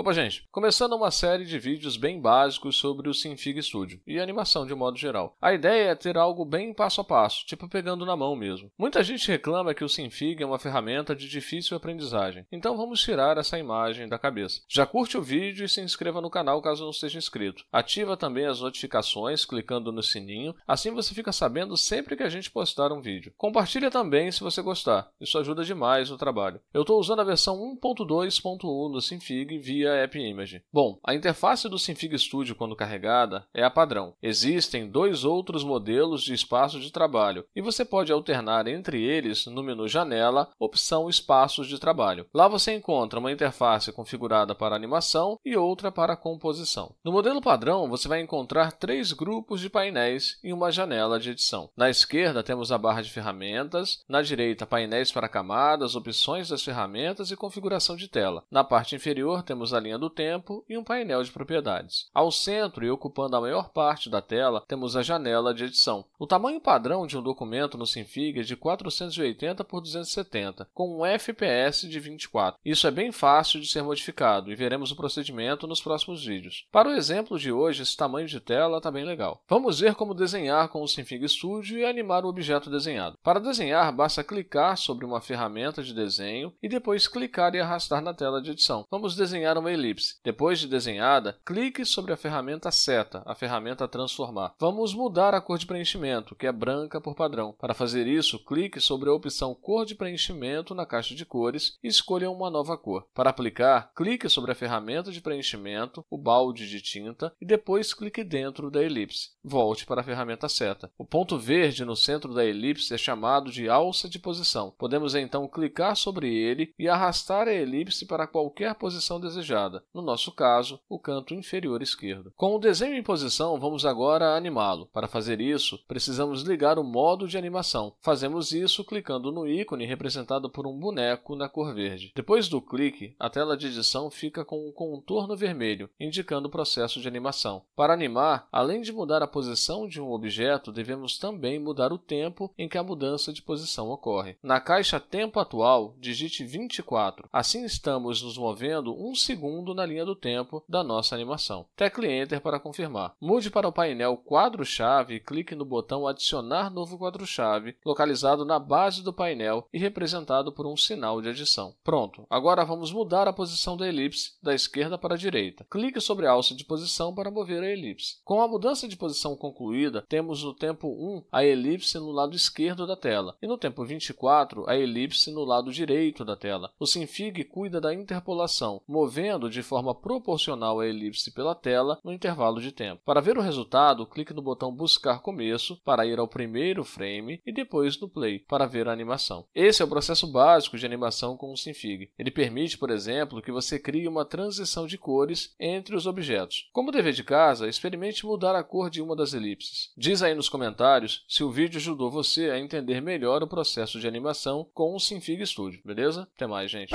Opa, gente! Começando uma série de vídeos bem básicos sobre o Sinfig Studio e animação de modo geral. A ideia é ter algo bem passo a passo, tipo pegando na mão mesmo. Muita gente reclama que o Sinfig é uma ferramenta de difícil aprendizagem, então vamos tirar essa imagem da cabeça. Já curte o vídeo e se inscreva no canal caso não seja inscrito. Ativa também as notificações clicando no sininho, assim você fica sabendo sempre que a gente postar um vídeo. Compartilha também se você gostar, isso ajuda demais no trabalho. Eu estou usando a versão 1.2.1 do Sinfig via a App Image. Bom, a interface do Synfig Studio quando carregada é a padrão. Existem dois outros modelos de espaço de trabalho e você pode alternar entre eles no menu Janela, opção Espaços de Trabalho. Lá você encontra uma interface configurada para animação e outra para composição. No modelo padrão, você vai encontrar três grupos de painéis e uma janela de edição. Na esquerda temos a barra de ferramentas, na direita painéis para camadas, opções das ferramentas e configuração de tela. Na parte inferior temos a linha do tempo e um painel de propriedades. Ao centro e ocupando a maior parte da tela, temos a janela de edição. O tamanho padrão de um documento no Sinfig é de 480 por 270, com um FPS de 24. Isso é bem fácil de ser modificado e veremos o procedimento nos próximos vídeos. Para o exemplo de hoje, esse tamanho de tela está bem legal. Vamos ver como desenhar com o Sinfig Studio e animar o objeto desenhado. Para desenhar, basta clicar sobre uma ferramenta de desenho e depois clicar e arrastar na tela de edição. Vamos desenhar uma elipse. Depois de desenhada, clique sobre a ferramenta seta, a ferramenta transformar. Vamos mudar a cor de preenchimento, que é branca por padrão. Para fazer isso, clique sobre a opção cor de preenchimento na caixa de cores e escolha uma nova cor. Para aplicar, clique sobre a ferramenta de preenchimento, o balde de tinta e depois clique dentro da elipse. Volte para a ferramenta seta. O ponto verde no centro da elipse é chamado de alça de posição. Podemos então clicar sobre ele e arrastar a elipse para qualquer posição desejada desejada, no nosso caso, o canto inferior esquerdo. Com o desenho em posição, vamos agora animá-lo. Para fazer isso, precisamos ligar o modo de animação. Fazemos isso clicando no ícone representado por um boneco na cor verde. Depois do clique, a tela de edição fica com um contorno vermelho, indicando o processo de animação. Para animar, além de mudar a posição de um objeto, devemos também mudar o tempo em que a mudança de posição ocorre. Na caixa Tempo Atual, digite 24. Assim estamos nos movendo um segundo segundo na linha do tempo da nossa animação. Tecle Enter para confirmar. Mude para o painel quadro-chave e clique no botão Adicionar novo quadro-chave, localizado na base do painel e representado por um sinal de adição. Pronto, agora vamos mudar a posição da elipse da esquerda para a direita. Clique sobre a alça de posição para mover a elipse. Com a mudança de posição concluída, temos no tempo 1 a elipse no lado esquerdo da tela e no tempo 24 a elipse no lado direito da tela. O Sinfig cuida da interpolação, movendo movendo de forma proporcional à elipse pela tela no intervalo de tempo. Para ver o resultado, clique no botão Buscar Começo para ir ao primeiro frame e depois no Play para ver a animação. Esse é o processo básico de animação com o Sinfig. Ele permite, por exemplo, que você crie uma transição de cores entre os objetos. Como dever de casa, experimente mudar a cor de uma das elipses. Diz aí nos comentários se o vídeo ajudou você a entender melhor o processo de animação com o Sinfig Studio, beleza? Até mais, gente.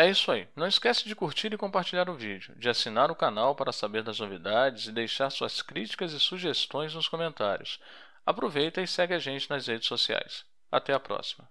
É isso aí. Não esquece de curtir e compartilhar o vídeo, de assinar o canal para saber das novidades e deixar suas críticas e sugestões nos comentários. Aproveita e segue a gente nas redes sociais. Até a próxima!